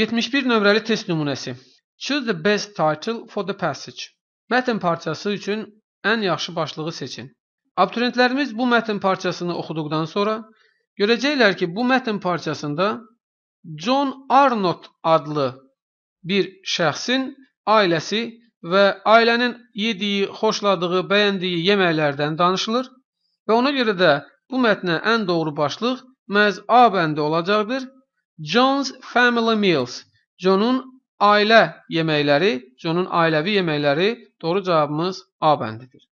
71 nömrəli test nümunəsi. Choose the best title for the passage. Mətn parçası üçün ən yaxşı başlığı seçin. Abituriyentlərimiz bu mətn parçasını oxuduqdan sonra görəcəklər ki, bu mətn parçasında John Arnott adlı bir şəxsin ailəsi və ailənin yediyi, xoşladığı, bəyəndiyi yeməklərdən danışılır və ona görə də bu mətnə ən doğru başlıq məhz A bəndi olacaqdır John's family meals. Johnun ailə yeməkləri, Johnun ailəvi yeməkləri doğru cavabımız A bəndidir.